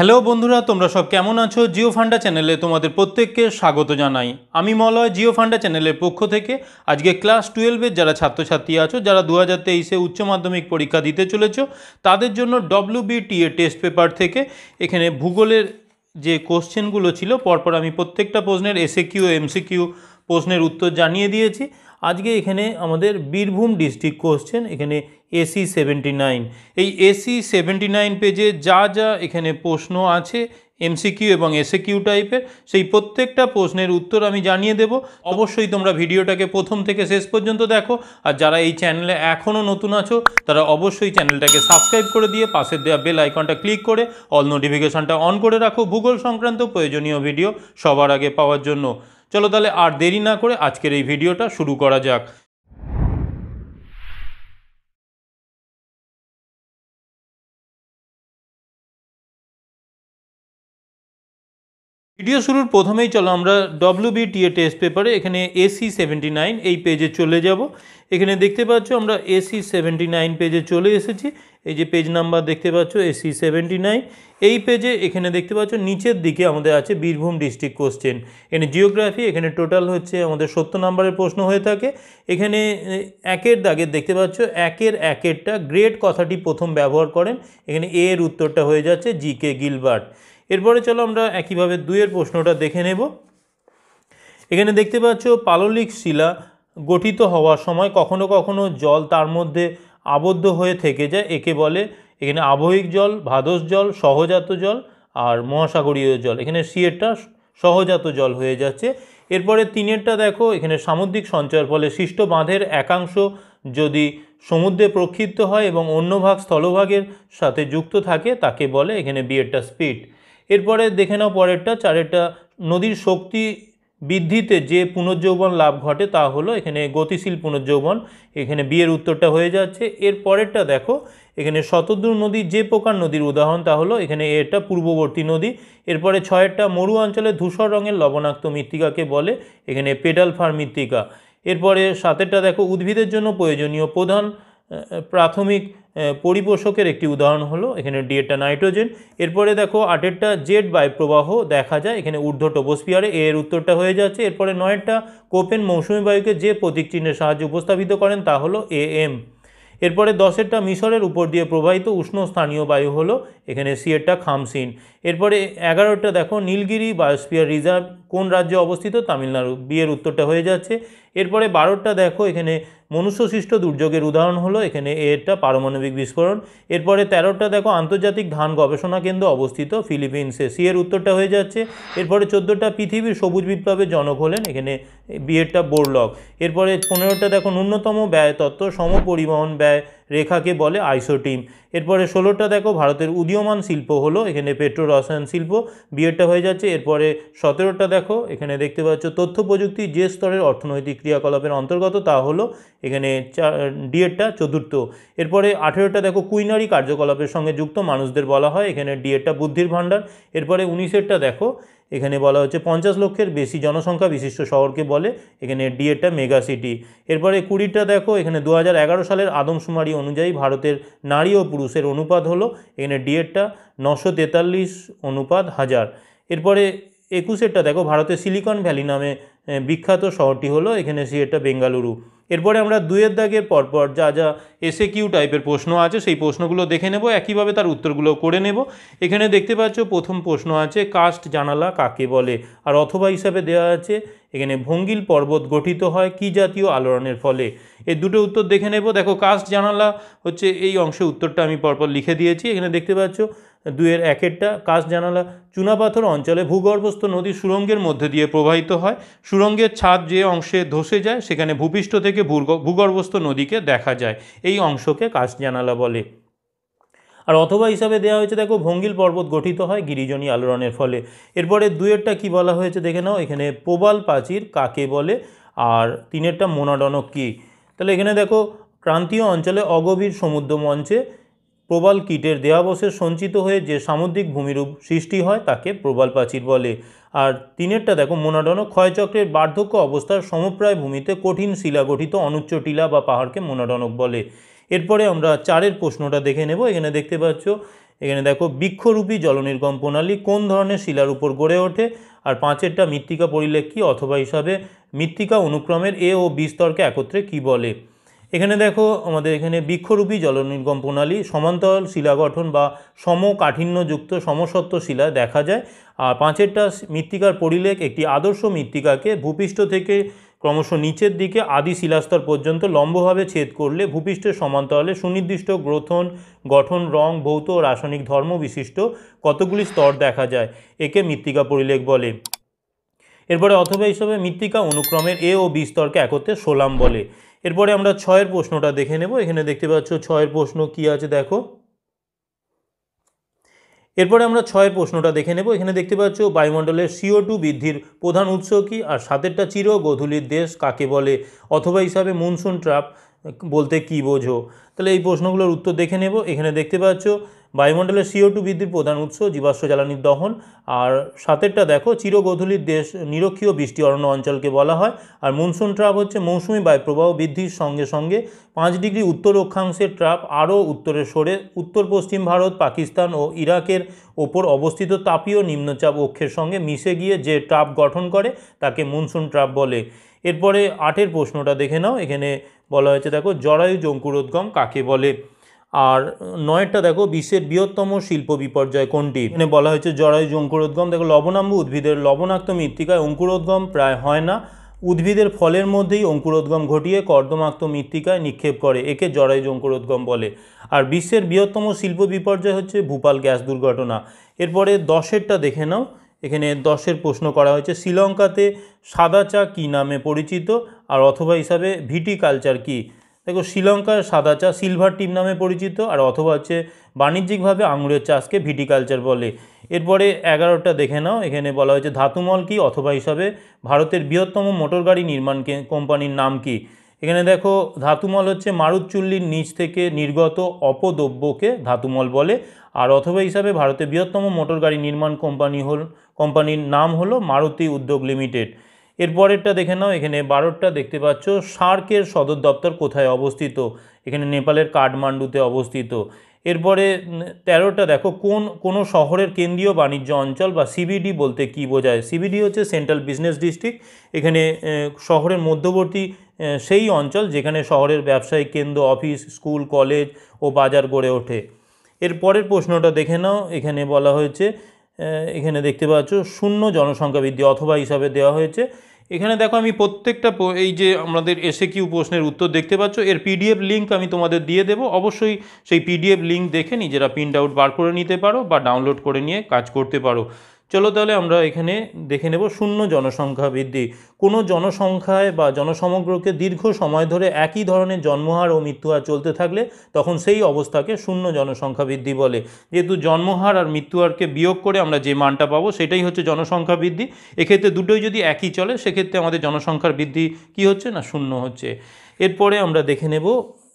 hello বন্ধুরা তোমরা সব কেমন আছো জিও ফান্ডা চ্যানেলে তোমাদের প্রত্যেককে স্বাগত জানাই আমি মলয় জিও ফান্ডা চ্যানেলের পক্ষ থেকে আজকে ক্লাস টুয়েলভের যারা ছাত্রছাত্রী আছো যারা দু হাজার তেইশে উচ্চ মাধ্যমিক পরীক্ষা দিতে চলেছ তাদের জন্য ডব্লিউবিটিএ টেস্ট পেপার থেকে এখানে ভূগোলের যে কোশ্চেনগুলো ছিল পরপর আমি প্রত্যেকটা প্রশ্নের এসএ কিউ এমসিকিউ প্রশ্নের উত্তর জানিয়ে দিয়েছি আজকে এখানে আমাদের বীরভূম ডিস্ট্রিক্ট কোশ্চেন এখানে এসি সেভেন্টি নাইন এই এসি সেভেন্টি নাইন পেজে যা যা এখানে প্রশ্ন আছে এমসিকিউ এবং এসএ কিউ টাইপের সেই প্রত্যেকটা প্রশ্নের উত্তর আমি জানিয়ে দেব অবশ্যই তোমরা ভিডিওটাকে প্রথম থেকে শেষ পর্যন্ত দেখো আর যারা এই চ্যানেলে এখনও নতুন আছো তারা অবশ্যই চ্যানেলটাকে সাবস্ক্রাইব করে দিয়ে পাশের দেওয়া বেল আইকনটা ক্লিক করে অল নোটিফিকেশানটা অন করে রাখো ভূগোল সংক্রান্ত প্রয়োজনীয় ভিডিও সবার আগে পাওয়ার জন্য চলো তাহলে আর দেরি না করে আজকের এই ভিডিওটা শুরু করা যাক ভিডিও শুরুর প্রথমেই চলো আমরা ডব্লিউ টেস্ট পেপারে এখানে এসি সেভেন্টি নাইন এই পেজে চলে যাব এখানে দেখতে পাচ্ছ আমরা এসি সেভেন্টি নাইন পেজে চলে এসেছি এই যে পেজ নাম্বার দেখতে পাচ্ছ এসি সেভেন্টি নাইন এই পেজে এখানে দেখতে পাচ্ছ নিচের দিকে আমাদের আছে বীরভূম ডিস্ট্রিক্ট কোশ্চেন এখানে জিওগ্রাফি এখানে টোটাল হচ্ছে আমাদের সত্তর নম্বরের প্রশ্ন হয়ে থাকে এখানে একের দাগে দেখতে পাচ্ছ একের একেরটা গ্রেট কথাটি প্রথম ব্যবহার করেন এখানে এর উত্তরটা হয়ে যাচ্ছে জি কে গিলবার্ট এরপরে চলো আমরা একইভাবে দুইয়ের প্রশ্নটা দেখে নেব এখানে দেখতে পাচ্ছ পাললিক শিলা গঠিত হওয়ার সময় কখনো কখনো জল তার মধ্যে আবদ্ধ হয়ে থেকে যায় একে বলে এখানে আবহিক জল ভাদস জল সহজাত জল আর মহাসাগরীয় জল এখানে সিয়েরটা সহজাত জল হয়ে যাচ্ছে এরপরে তিনেরটা দেখো এখানে সামুদ্রিক সঞ্চয়ের ফলে সৃষ্ট বাঁধের একাংশ যদি সমুদ্রে প্রক্ষিপ্ত হয় এবং অন্য ভাগ স্থলভাগের সাথে যুক্ত থাকে তাকে বলে এখানে বিয়েরটা স্পিড এরপরে দেখে নাও পরেরটা চারেরটা নদীর শক্তি বৃদ্ধিতে যে পুনর্যৌবন লাভ ঘটে তা হলো এখানে গতিশীল পুনর্যৌবন এখানে বিয়ের উত্তরটা হয়ে যাচ্ছে এর পরেরটা দেখো এখানে শতদ্রু নদী যে প্রকার নদীর উদাহরণ তা হলো এখানে এটা পূর্ববর্তী নদী এরপরে ছয়েরটা মরু অঞ্চলে ধূসর রঙের লবণাক্ত মৃত্তিকাকে বলে এখানে পেডাল ফার মৃত্তিকা এরপরে সাতেরটা দেখো উদ্ভিদের জন্য প্রয়োজনীয় প্রধান প্রাথমিক পরিপোষকের একটি উদাহরণ হলো এখানে ডিএটা নাইট্রোজেন এরপরে দেখো আটেরটা জেড বায়ু প্রবাহ দেখা যায় এখানে ঊর্ধ্ব টোপোস্পিয়ারে এর উত্তরটা হয়ে যাচ্ছে এরপরে নয়েরটা কোপেন মৌসুমী বায়ুকে যে প্রতীক চিহ্নের সাহায্যে উপস্থাপিত করেন তা হলো এ এম এরপরে দশেরটা মিশরের উপর দিয়ে প্রবাহিত উষ্ণ স্থানীয় বায়ু হলো এখানে সিয়েরটা খামসিন এরপরে এগারোটা দেখো নীলগিরি বায়োস্পিয়ার রিজার্ভ কোন রাজ্যে অবস্থিত তামিলনাড়ু বিয়ের উত্তরটা হয়ে যাচ্ছে এরপরে বারোটা দেখো এখানে মনুষ্যসৃষ্ট দুর্যোগের উদাহরণ হলো এখানে এটা পারমাণবিক বিস্ফোরণ এরপরে তেরোটা দেখো আন্তর্জাতিক ধান গবেষণা কেন্দ্র অবস্থিত ফিলিপিন্সে সি এর উত্তরটা হয়ে যাচ্ছে এরপরে চোদ্দোটা পৃথিবীর সবুজ বিপ্লবের জনক হলেন এখানে বিয়েরটা বোরলক এরপরে পনেরোটা দেখো ন্যূনতম ব্যয় তত্ত্ব সমপরিবহন ব্যয় রেখাকে বলে আইসোটিম এরপরে ষোলোটা দেখো ভারতের উদীয়মান শিল্প হলো এখানে পেট্রো রসায়ন শিল্প বিয়েটা হয়ে যাচ্ছে এরপরে সতেরোটা দেখো এখানে দেখতে পাচ্ছ তথ্য প্রযুক্তি যে স্তরের অর্থনৈতিক ক্রিয়াকলাপের অন্তর্গত তা হলো এখানে ডিএডটা চতুর্থ এরপরে আঠেরোটা দেখো কুইনারি কার্যকলাপের সঙ্গে যুক্ত মানুষদের বলা হয় এখানে ডিএডটা বুদ্ধির ভাণ্ডার এরপরে উনিশেরটা দেখো এখানে বলা হচ্ছে পঞ্চাশ লক্ষের বেশি জনসংখ্যা বিশিষ্ট শহরকে বলে এখানে ডিএটা মেগা সিটি এরপরে কুড়িটা দেখো এখানে দু সালের আদমশুমারি অনুযায়ী ভারতের নারী ও পুরুষের অনুপাত হলো এখানে ডিএটা নশো তেতাল্লিশ অনুপাত হাজার এরপরে একুশেরটা দেখো ভারতের সিলিকন ভ্যালি নামে বিখ্যাত শহরটি হলো এখানে সি এটা বেঙ্গালুরু এরপরে আমরা দুয়ের দাগের পরপর যা যা এসে কিউ টাইপের প্রশ্ন আছে সেই প্রশ্নগুলো দেখে নেব একইভাবে তার উত্তরগুলো করে নেব এখানে দেখতে পাচ্ছ প্রথম প্রশ্ন আছে কাস্ট জানালা কাকে বলে আর অথবা হিসাবে দেওয়া আছে এখানে ভঙ্গিল পর্বত গঠিত হয় কি জাতীয় আলোড়নের ফলে এই দুটো উত্তর দেখে নেব দেখো কাস্ট জানালা হচ্ছে এই অংশে উত্তরটা আমি পরপর লিখে দিয়েছি এখানে দেখতে পাচ্ছ দুয়ের একেরটা কাজ জানালা চুনাপাথর অঞ্চলে ভূগর্ভস্থ নদী সুরঙ্গের মধ্যে দিয়ে প্রবাহিত হয় সুরঙ্গের ছাদ যে অংশে ধসে যায় সেখানে ভূপৃষ্ঠ থেকে থেকে ভূগর্ভস্থ নদীকে দেখা যায় এই অংশকে কাশ জানালা বলে আর অথবা হিসাবে দেওয়া হয়েছে দেখো ভঙ্গিল পর্বত গঠিত হয় গিরিজনী আলোড়নের ফলে এরপরে দুয়েরটা কি বলা হয়েছে দেখে নাও এখানে প্রবাল প্রাচীর কাকে বলে আর তিনেরটা মোনাডনক কী তাহলে এখানে দেখো ক্রান্তীয় অঞ্চলে অগভীর সমুদ্র মঞ্চে প্রবাল কীটের দেহাবশেষ সঞ্চিত হয়ে যে সামুদ্রিক ভূমিরূপ সৃষ্টি হয় তাকে প্রবাল প্রাচীর বলে আর তিনেরটা দেখো মোনাডন ক্ষয়চক্রের বার্ধক্য অবস্থার সমপ্রায় ভূমিতে কঠিন শিলা গঠিত অনুচ্চ টিলা বা পাহাড়কে মোনাডনক বলে এরপরে আমরা চারের প্রশ্নটা দেখে নেব এখানে দেখতে পাচ্ছ এখানে দেখো বৃক্ষরূপী জলনির্গম প্রণালী কোন ধরনের শিলার উপর গড়ে ওঠে আর পাঁচেরটা মৃত্তিকা পরিলেখ কী অথবা হিসাবে মৃত্তিকা অনুক্রমের এ ও বি স্তরকে একত্রে কী বলে এখানে দেখো আমাদের এখানে বৃক্ষরূপী জলনির্গম প্রণালী সমান্তরাল শিলা গঠন বা সমকাঠিন্যযুক্ত সমসত্ব শিলা দেখা যায় আর পাঁচেরটা মৃত্তিকার পরিলেখ একটি আদর্শ মৃত্তিকাকে ভূপৃষ্ঠ থেকে ক্রমশ নিচের দিকে আদি শিলাস্তর পর্যন্ত লম্বভাবে ছেদ করলে ভূপৃষ্ঠের সমান্তরালে সুনির্দিষ্ট গ্রথন গঠন রং ভৌত রাসায়নিক ধর্ম বিশিষ্ট কতগুলি স্তর দেখা যায় একে মৃত্তিকা পরিলেখ বলে এরপরে অথবা হিসাবে মৃত্তিকা অনুক্রমের এ ও বি স্তরকে একত্রে সোলাম বলে এরপরে আমরা ছয়ের প্রশ্নটা দেখে নেব এখানে দেখতে পাচ্ছ ছয়ের প্রশ্ন কি আছে দেখো এরপরে আমরা ছয়ের প্রশ্নটা দেখে নেব এখানে দেখতে পাচ্ছ বায়ুমণ্ডলের সিও টু বৃদ্ধির প্রধান উৎস কি আর সাতেরটা চির গধুলির দেশ কাকে বলে অথবা হিসাবে মনসুন ট্রাপ বলতে কি বোঝো তাহলে এই প্রশ্নগুলোর উত্তর দেখে নেব এখানে দেখতে পাচ্ছ বায়ুমণ্ডলের সিও টু বৃদ্ধির প্রধান উৎস জীবাশ্ম জ্বালানির দহন আর সাতেরটা দেখো চিরগধূলির দেশ নিরক্ষীয় বৃষ্টি অরণ্য অঞ্চলকে বলা হয় আর মনসুন ট্রাপ হচ্ছে মৌসুমি বায়ুপ্রবাহ বৃদ্ধির সঙ্গে সঙ্গে পাঁচ ডিগ্রি উত্তর অক্ষাংশের ট্রাপ আরও উত্তরে সরে উত্তর পশ্চিম ভারত পাকিস্তান ও ইরাকের ওপর অবস্থিত তাপীয় নিম্নচাপ অক্ষের সঙ্গে মিশে গিয়ে যে ট্রাপ গঠন করে তাকে মনসুন ট্রাপ বলে এরপরে আটের প্রশ্নটা দেখে নাও এখানে বলা হয়েছে দেখো জরায়ু জঙ্কুরোদ্গম কাকে বলে আর নয়টা দেখো বিশ্বের বৃহত্তম শিল্প বিপর্যয় কোনটি এখানে বলা হয়েছে জরায়ুজ অঙ্কুরোদ্গম দেখো লবণাম্ব উদ্ভিদের লবণাক্ত মৃত্তিকায় অঙ্কুরোদ্গম প্রায় হয় না উদ্ভিদের ফলের মধ্যেই অঙ্কুরোদ্গম ঘটিয়ে কর্দমাক্ত মৃত্তিকায় নিক্ষেপ করে একে জরায়ুজ অঙ্কুরোদ্গম বলে আর বিশ্বের বৃহত্তম শিল্প বিপর্যয় হচ্ছে ভূপাল গ্যাস দুর্ঘটনা এরপরে দশেরটা দেখে নাও এখানে দশের প্রশ্ন করা হয়েছে শ্রীলঙ্কাতে সাদা চা কী নামে পরিচিত আর অথবা হিসাবে ভিটিকালচার কী দেখো শ্রীলঙ্কার সাদা চা সিলভার টিম নামে পরিচিত আর অথবা হচ্ছে বাণিজ্যিকভাবে আঙুরের চাষকে ভিটিকালচার বলে এরপরে এগারোটা দেখে নাও এখানে বলা হয়েছে ধাতুমল কি অথবা হিসাবে ভারতের বৃহত্তম মোটর গাড়ি নির্মাণ কোম্পানির নাম কি এখানে দেখো ধাতুমল হচ্ছে মারুচুল্লির নিচ থেকে নির্গত অপদ্রব্যকে ধাতুমল বলে আর অথবা হিসাবে ভারতের বৃহত্তম মোটর গাড়ি নির্মাণ কোম্পানি হল কোম্পানির নাম হলো মারুতি উদ্যোগ লিমিটেড এরপরেরটা দেখে নাও এখানে বারোটা দেখতে পাচ্ছ সার্কের সদর দপ্তর কোথায় অবস্থিত এখানে নেপালের কাঠমান্ডুতে অবস্থিত এরপরে তেরোটা দেখো কোন কোনো শহরের কেন্দ্রীয় বাণিজ্য অঞ্চল বা সিবিডি বলতে কি বোঝায় সিবিডি হচ্ছে সেন্ট্রাল বিজনেস ডিস্ট্রিক্ট এখানে শহরের মধ্যবর্তী সেই অঞ্চল যেখানে শহরের ব্যবসায়িক কেন্দ্র অফিস স্কুল কলেজ ও বাজার গড়ে ওঠে এরপরের প্রশ্নটা দেখে নাও এখানে বলা হয়েছে এখানে দেখতে পাচ্ছ শূন্য জনসংখ্যা বৃদ্ধি অথবা হিসাবে দেওয়া হয়েছে এখানে দেখো আমি প্রত্যেকটা এই যে আমাদের এসে কিউ প্রশ্নের উত্তর দেখতে পাচ্ছ এর পিডিএফ লিঙ্ক আমি তোমাদের দিয়ে দেবো অবশ্যই সেই পিডিএফ লিঙ্ক দেখে নিজেরা প্রিন্ট আউট বার করে নিতে পারো বা ডাউনলোড করে নিয়ে কাজ করতে পারো চলো তাহলে আমরা এখানে দেখে নেব শূন্য জনসংখ্যা বৃদ্ধি কোনো জনসংখ্যায় বা জনসমগ্রকে দীর্ঘ সময় ধরে একই ধরনের জন্মহার ও মৃত্যুহার চলতে থাকলে তখন সেই অবস্থাকে শূন্য জনসংখ্যা বৃদ্ধি বলে যেহেতু জন্মহার আর মৃত্যুহারকে বিয়োগ করে আমরা যে মানটা পাবো সেটাই হচ্ছে জনসংখ্যা বৃদ্ধি এক্ষেত্রে দুটোই যদি একই চলে সেক্ষেত্রে আমাদের জনসংখ্যার বৃদ্ধি কি হচ্ছে না শূন্য হচ্ছে এরপরে আমরা দেখে নেব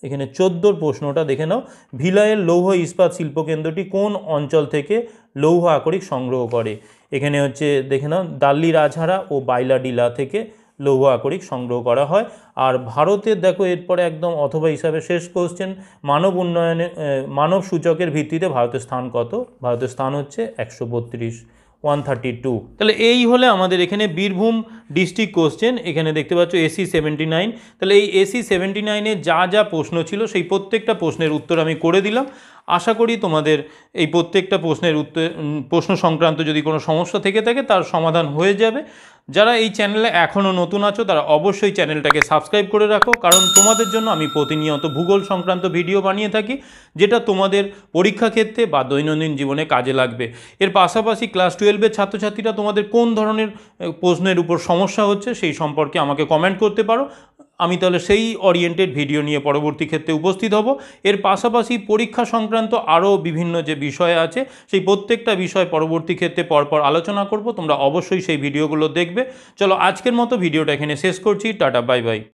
এখানে চোদ্দোর প্রশ্নটা দেখে নাও ভিলায়ের লৌহ ইস্পাত শিল্পকেন্দ্রটি কোন অঞ্চল থেকে লৌহ আকরিক সংগ্রহ করে এখানে হচ্ছে দেখে নাও দাল্লি রাজহারা ও বাইলা ডিলা থেকে লৌহ আকরিক সংগ্রহ করা হয় আর ভারতের দেখো এরপরে একদম অথবা হিসাবে শেষ কোশ্চেন মানব উন্নয়নে মানব সূচকের ভিত্তিতে ভারতের স্থান কত ভারতের স্থান হচ্ছে একশো বত্রিশ ওয়ান থার্টি টু তাহলে এই হলে আমাদের এখানে বীরভূম ডিস্ট্রিক্ট কোশ্চেন এখানে দেখতে পাচ্ছ এসি সেভেন্টি নাইন তাহলে এই এসি সেভেন্টি নাইনে যা যা প্রশ্ন ছিল সেই প্রত্যেকটা প্রশ্নের উত্তর আমি করে দিলাম আশা করি তোমাদের এই প্রত্যেকটা প্রশ্নের উত্তর প্রশ্ন সংক্রান্ত যদি কোনো সমস্যা থেকে থাকে তার সমাধান হয়ে যাবে যারা এই চ্যানেলে এখনও নতুন আছো তারা অবশ্যই চ্যানেলটাকে সাবস্ক্রাইব করে রাখো কারণ তোমাদের জন্য আমি প্রতিনিয়ত ভূগোল সংক্রান্ত ভিডিও বানিয়ে থাকি যেটা তোমাদের পরীক্ষা ক্ষেত্রে বা দৈনন্দিন জীবনে কাজে লাগবে এর পাশাপাশি ক্লাস টুয়েলভের ছাত্রছাত্রীরা তোমাদের কোন ধরনের প্রশ্নের উপর সমস্যা হচ্ছে সেই সম্পর্কে আমাকে কমেন্ট করতে পারো আমি তাহলে সেই ওরিয়েন্টেড ভিডিও নিয়ে পরবর্তী ক্ষেত্রে উপস্থিত হব এর পাশাপাশি পরীক্ষা সংক্রান্ত আরও বিভিন্ন যে বিষয় আছে সেই প্রত্যেকটা বিষয় পরবর্তী ক্ষেত্রে পরপর আলোচনা করব তোমরা অবশ্যই সেই ভিডিওগুলো দেখবে চলো আজকের মতো ভিডিওটা এখানে শেষ করছি টাটা বাই বাই